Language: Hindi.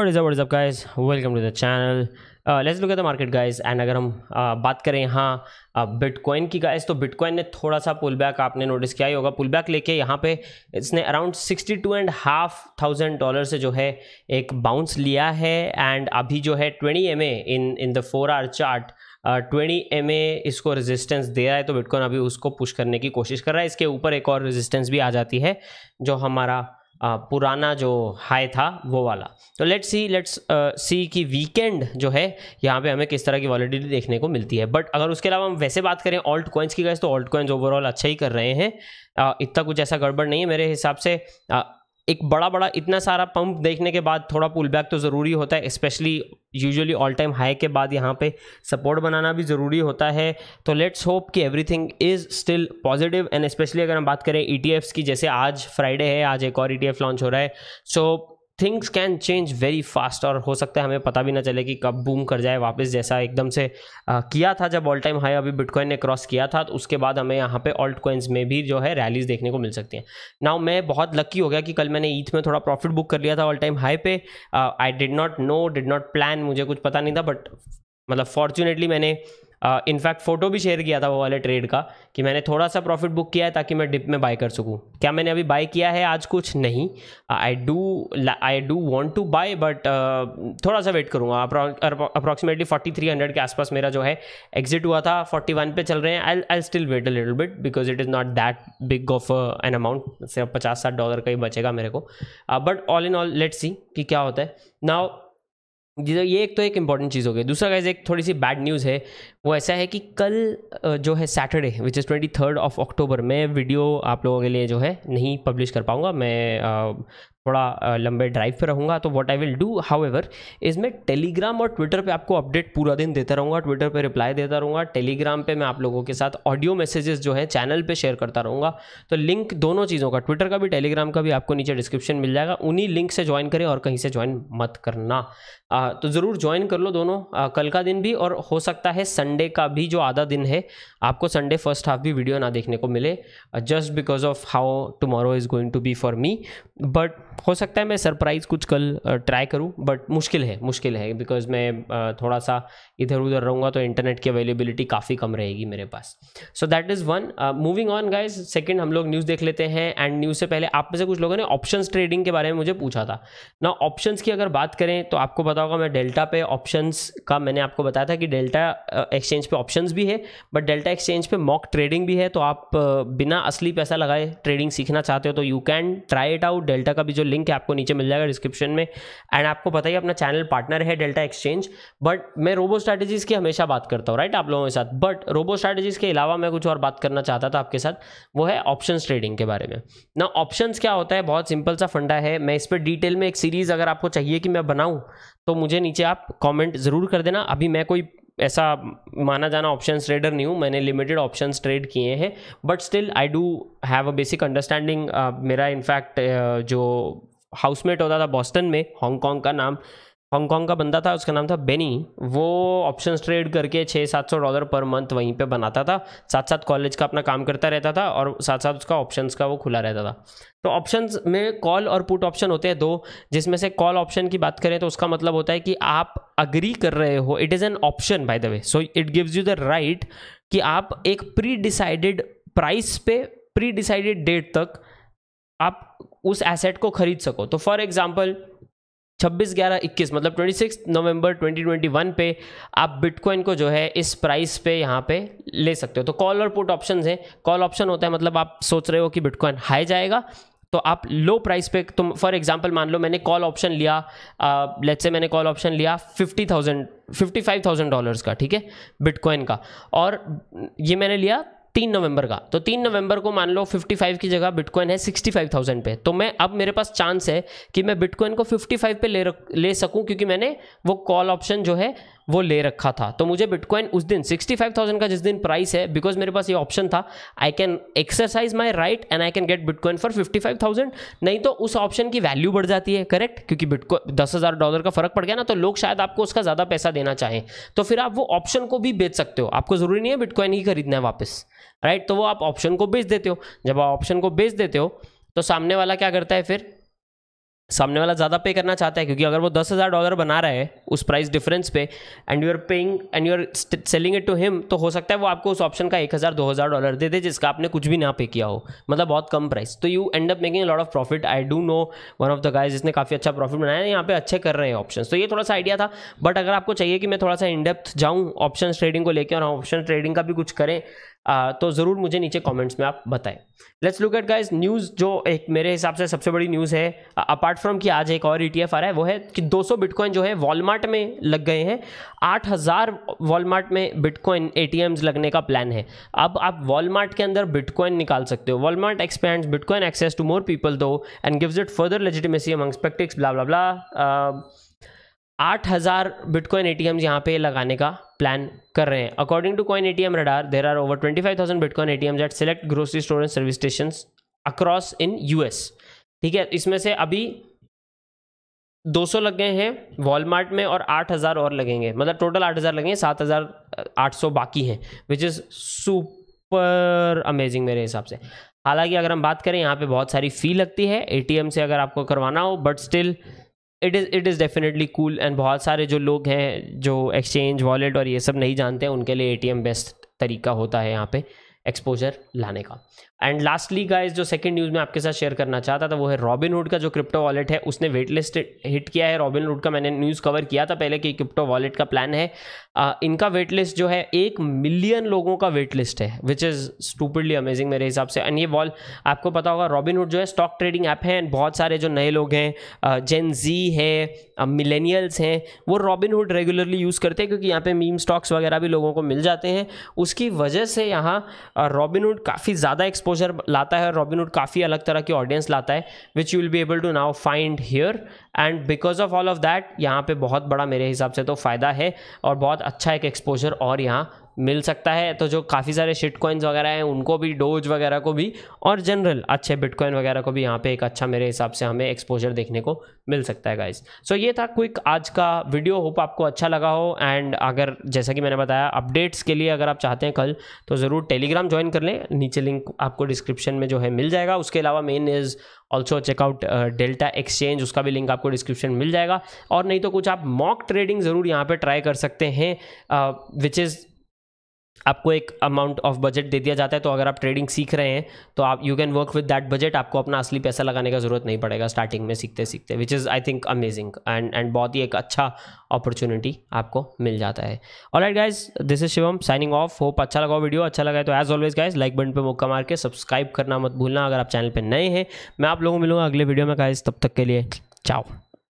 what is what is up guys welcome to the channel let's look at the market guys and अगर हम uh, बात करें यहाँ बिटकॉइन uh, की गाइस तो बिटकॉइन ने थोड़ा सा पुल बैक आपने नोटिस किया ही होगा पुल बैक लेके यहाँ पे इसने around sixty two and half thousand dollar से जो है एक बाउंस लिया है एंड अभी जो है twenty M A in in the four hour chart twenty M A इसको रेजिस्टेंस दे रहा है तो बिटकॉइन अभी उसको पुश करने की कोशिश कर रहा है इसके ऊपर एक और रेजिस्टेंस भी आ जाती है जो हमारा पुराना जो हाई था वो वाला तो लेट्स सी लेट्स सी कि वीकेंड जो है यहाँ पे हमें किस तरह की वॉलिडिटी देखने को मिलती है बट अगर उसके अलावा हम वैसे बात करें ऑल्ट कॉइन्स की गैस तो ऑल्ट कॉइन्स ओवरऑल अच्छा ही कर रहे हैं uh, इतना कुछ ऐसा गड़बड़ नहीं है मेरे हिसाब से uh, एक बड़ा बड़ा इतना सारा पंप देखने के बाद थोड़ा पुल बैक तो ज़रूरी होता है specially usually all time high के बाद यहाँ पे सपोर्ट बनाना भी ज़रूरी होता है तो लेट्स होप कि everything is still positive and specially अगर हम बात करें ई e की जैसे आज फ्राइडे है आज एक और ई e लॉन्च हो रहा है so so, things can change very fast और हो सकता है हमें पता भी ना चले कि कब बूम कर जाए वापस जैसा एकदम से आ, किया था जब ऑल टाइम हाई अभी बिटकॉइन ने क्रॉस किया था तो उसके बाद हमें यहाँ पे ऑल्ट कॉइन्स में भी जो है रैलीज देखने को मिल सकती हैं नाउ मैं बहुत लकी हो गया कि कल मैंने ईथ में थोड़ा प्रॉफिट बुक कर लिया था ऑल टाइम हाई पे I did not no did not plan मुझे कुछ पता नहीं था बट मतलब फॉर्चुनेटली मैंने इनफैक्ट uh, फ़ोटो भी शेयर किया था वो वाले ट्रेड का कि मैंने थोड़ा सा प्रॉफिट बुक किया है ताकि मैं डिप में बाय कर सकूं क्या मैंने अभी बाय किया है आज कुछ नहीं I do I do want to buy but थोड़ा सा वेट करूँगा अप्रॉक्सीमेटली फोर्टी थ्री हंड्रेड के आसपास मेरा जो है एग्जिट हुआ था फोर्टी वन पे चल रहे हैं I I still wait a little bit because it is not that big of an amount सिर्फ पचास साठ डॉलर का ही बचेगा मेरे को but all in all let see कि क्या होता है नाउ तो ये एक तो एक इम्पॉर्टेंट चीज़ हो गई दूसरा गाइज एक थोड़ी सी बैड न्यूज़ है वो ऐसा है कि कल जो है Saturday which is twenty third of October मैं वीडियो आप लोगों के लिए जो है नहीं पब्लिश कर पाऊँगा मैं थोड़ा लंबे ड्राइव पर रहूँगा तो what I will do however is मैं टेलीग्राम और ट्विटर पर आपको अपडेट पूरा दिन देता रहूँगा ट्विटर पर रिप्लाई देता रहूँगा टेलीग्राम पर मैं आप लोगों के साथ ऑडियो मैसेजेस जो है चैनल पर शेयर करता रहूँगा तो लिंक दोनों चीज़ों का ट्विटर का भी टेलीग्राम का भी आपको नीचे डिस्क्रिप्शन मिल जाएगा उन्हीं लिंक से ज्वाइन करें और कहीं से ज्वाइन मत करना आ, तो ज़रूर ज्वाइन कर लो दोनों आ, कल का दिन भी और हो सकता है संडे का भी जो आधा दिन है आपको संडे फर्स्ट हाफ भी वीडियो ना देखने को मिले just because of how tomorrow is going to be for me but हो सकता है मैं सरप्राइज़ कुछ कल ट्राई करूँ बट मुश्किल है मुश्किल है बिकॉज मैं थोड़ा सा इधर उधर रहूँगा तो इंटरनेट की अवेलेबिलिटी काफ़ी कम रहेगी मेरे पास so that is one moving on guys second हम लोग न्यूज़ देख लेते हैं एंड न्यूज़ से पहले आप में से कुछ लोगों ने ऑप्शन ट्रेडिंग के बारे में मुझे पूछा था ना ऑप्शन की अगर बात करें तो आपको पता होगा मैं डेल्टा पे ऑप्शन का मैंने आपको बताया था कि डेल्टा एक्सचेंज पे ऑप्शन भी है बट डेल्टा एक्सचेंज पे मॉक ट्रेडिंग भी है तो आप बिना असली पैसा लगाए ट्रेडिंग सीखना चाहते हो तो you can try it out Delta का भी जो लिंक है आपको नीचे मिल जाएगा डिस्क्रिप्शन में एंड आपको पता ही अपना चैनल पार्टनर है डेल्टा एक्सचेंज बट मैं रोबो स्ट्रैटेजीज की हमेशा बात करता हूँ राइट आप लोगों के साथ बट रोबो स्ट्रैटेजीज के अलावा मैं कुछ और बात करना चाहता था आपके साथ वो है ऑप्शन ट्रेडिंग के बारे में ना ऑप्शन क्या होता है बहुत सिंपल सा फंडा है मैं इस पर डिटेल में एक सीरीज अगर आपको चाहिए कि मैं बनाऊँ तो मुझे नीचे आप कॉमेंट ज़रूर कर देना अभी मैं कोई ऐसा माना जाना ऑप्शन ट्रेडर नहीं हूँ मैंने लिमिटेड ऑप्शन ट्रेड किए हैं but still I do have a basic understanding मेरा इनफैक्ट uh, जो हाउसमेट होता था बॉस्टन में हांगकॉन्ग का नाम हांगकॉन्ग का बंदा था उसका नाम था बेनी वो ऑप्शन ट्रेड करके छः सात सौ डॉलर पर मंथ वहीं पे बनाता था साथ साथ कॉलेज का अपना काम करता रहता था और साथ साथ उसका ऑप्शंस का वो खुला रहता था तो ऑप्शंस में कॉल और पुट ऑप्शन होते हैं दो जिसमें से कॉल ऑप्शन की बात करें तो उसका मतलब होता है कि आप अग्री कर रहे हो it is an option by the way so it gives you the right कि आप एक प्री डिसाइडेड प्राइस पे प्री डिसाइडेड डेट तक आप उस एसेट को खरीद सको तो फॉर एग्जाम्पल छब्बीस ग्यारह इक्कीस मतलब ट्वेंटी सिक्स नवंबर ट्वेंटी ट्वेंटी वन पे आप बिटकॉइन को जो है इस प्राइस पे यहाँ पे ले सकते हो तो कॉल और पुट ऑप्शन हैं कॉल ऑप्शन होता है मतलब आप सोच रहे हो कि बिटकॉइन हाई जाएगा तो आप लो प्राइस पे तुम फॉर एग्जांपल मान लो मैंने कॉल ऑप्शन लिया लेट्स से मैंने कॉल ऑप्शन लिया fifty thousand fifty five thousand dollars का ठीक है बिटकॉइन का और ये मैंने लिया तीन नवंबर का तो तीन नवंबर को मान लो 55 की जगह बिटकॉइन है 65,000 पे तो मैं अब मेरे पास चांस है कि मैं बिटकॉइन को 55 पे ले रख ले सकूं क्योंकि मैंने वो कॉल ऑप्शन जो है वो ले रखा था तो मुझे बिटकॉइन उस दिन 65,000 का जिस दिन प्राइस है बिकॉज मेरे पास ये ऑप्शन था I can exercise my right and I can get bitcoin for 55,000 नहीं तो उस ऑप्शन की वैल्यू बढ़ जाती है करेक्ट क्योंकि बिटकॉइन दस हज़ार डॉलर का फर्क पड़ गया ना तो लोग शायद आपको उसका ज़्यादा पैसा देना चाहें तो फिर आप वो ऑप्शन को भी बेच सकते हो आपको ज़रूरी नहीं है बिटकॉइन ही खरीदना है वापस राइट तो वो आप ऑप्शन को बेच देते हो जब आप ऑप्शन को बेच देते हो तो सामने वाला क्या करता है फिर सामने वाला ज़्यादा पे करना चाहता है क्योंकि अगर वो दस हज़ार डॉलर बना रहा है उस प्राइस डिफरेंस पे and you are paying and you are selling it to him तो हो सकता है वो आपको उस ऑप्शन का एक हज़ार दो हज़ार डॉलर दे दे जिसका आपने कुछ भी ना पे किया हो मतलब बहुत कम प्राइस तो you end up making lot of profit I do know one of the guys जिसने काफ़ी अच्छा प्रॉफिट बनाया है यहाँ पे अच्छे कर रहे हैं ऑप्शन तो ये थोड़ा सा आइडिया था बट अगर आपको चाहिए कि मैं थोड़ा सा इनडेप्थ जाऊँ ऑप्शन ट्रेडिंग को लेकर और ऑप्शन ट्रेडिंग का भी कुछ करें आ, तो ज़रूर मुझे नीचे कमेंट्स में आप बताएं let's look at guys news जो एक मेरे हिसाब से सबसे बड़ी न्यूज़ है अपार्ट फ्रॉम कि आज एक और ईटीएफ e आ रहा है वो है कि 200 बिटकॉइन जो है वॉलमार्ट में लग गए हैं 8000 वॉलमार्ट में बिटकॉइन ए लगने का प्लान है अब आप वॉलमार्ट के अंदर बिटकॉइन निकाल सकते हो Walmart expand bitcoin access to more people too and gives it further legitimacy among sceptics blah blah blah आठ हज़ार बिटकॉइन ए टी एम्स यहाँ पे लगाने का प्लान कर रहे हैं according to coin A T M radar there are over twenty five thousand bitcoin A T Ms at select grocery store and service station across in U S ठीक है इसमें से अभी दो सौ लग गए हैं वॉलमार्ट में और आठ हजार और लगेंगे मतलब टोटल आठ हजार लगेंगे सात हजार आठ सौ बाकी हैं विच इज़ सुपर अमेजिंग मेरे हिसाब से हालांकि अगर हम बात करें यहाँ पे बहुत सारी फ़ी लगती है एम से अगर आपको करवाना हो but still it is it is definitely cool and बहुत सारे जो लोग हैं जो एक्सचेंज वॉलेट और ये सब नहीं जानते हैं उनके लिए ए बेस्ट तरीका होता है यहाँ पर एक्सपोजर लाने का एंड लास्टली गाइज जो सेकंड न्यूज़ में आपके साथ शेयर करना चाहता था वो है रॉबिन हुड का जो क्रिप्टो वॉलेट है उसने वेट लिस्ट हिट किया है रॉबिन हुड का मैंने न्यूज़ कवर किया था पहले कि क्रिप्टो वॉलेट का प्लान है आ, इनका वेट लिस्ट जो है एक मिलियन लोगों का वेट लिस्ट है विच इज़ स्टूपडली अमेजिंग मेरे हिसाब से एंड ये वॉल आपको पता होगा रॉबिन हुड जो है स्टॉक ट्रेडिंग ऐप है एंड बहुत सारे जो नए लोग हैं जेन जी है मिलेनियल्स हैं वो रॉबिन हुड रेगुलरली यूज़ करते हैं क्योंकि यहाँ पे मीम स्टॉक्स वगैरह भी लोगों को मिल जाते हैं उसकी वजह से यहाँ रॉबिनहुड काफ़ी ज़्यादा एक्सपोजर लाता है और रॉबिनहुड काफ़ी अलग तरह की ऑडियंस लाता है which you will be able to now find here and because of all of that यहाँ पे बहुत बड़ा मेरे हिसाब से तो फ़ायदा है और बहुत अच्छा एक एक्सपोजर और यहाँ मिल सकता है तो जो काफ़ी सारे शिट कॉइन्स वगैरह हैं उनको भी डोज वगैरह को भी और जनरल अच्छे बिटकॉइन वगैरह को भी यहाँ पे एक अच्छा मेरे हिसाब से हमें एक्सपोजर देखने को मिल सकता है गाइज सो so ये था क्विक आज का वीडियो होप आपको अच्छा लगा हो एंड अगर जैसा कि मैंने बताया अपडेट्स के लिए अगर आप चाहते हैं कल तो ज़रूर टेलीग्राम ज्वाइन कर लें नीचे लिंक आपको डिस्क्रिप्शन में जो है मिल जाएगा उसके अलावा main is also checkout Delta Exchange उसका भी लिंक आपको डिस्क्रिप्शन मिल जाएगा और नहीं तो कुछ आप मॉक ट्रेडिंग ज़रूर यहाँ पर ट्राई कर सकते हैं विच uh, इज़ आपको एक अमाउंट ऑफ बजट दे दिया जाता है तो अगर आप ट्रेडिंग सीख रहे हैं तो आप you can work with that budget आपको अपना असली पैसा लगाने का जरूरत नहीं पड़ेगा स्टार्टिंग में सीखते सीखते which is I think amazing and and बहुत ही एक अच्छा अपॉर्चुनिटी आपको मिल जाता है all right guys this is Shivam signing off hope अच्छा लगा वीडियो अच्छा लगा तो as always guys like button पर मुक्का मार के सब्सक्राइब करना मत भूलना अगर आप चैनल पर नए हैं मैं आप लोगों को मिलूंगा अगले वीडियो में गाइज तब तक के लिए चाओ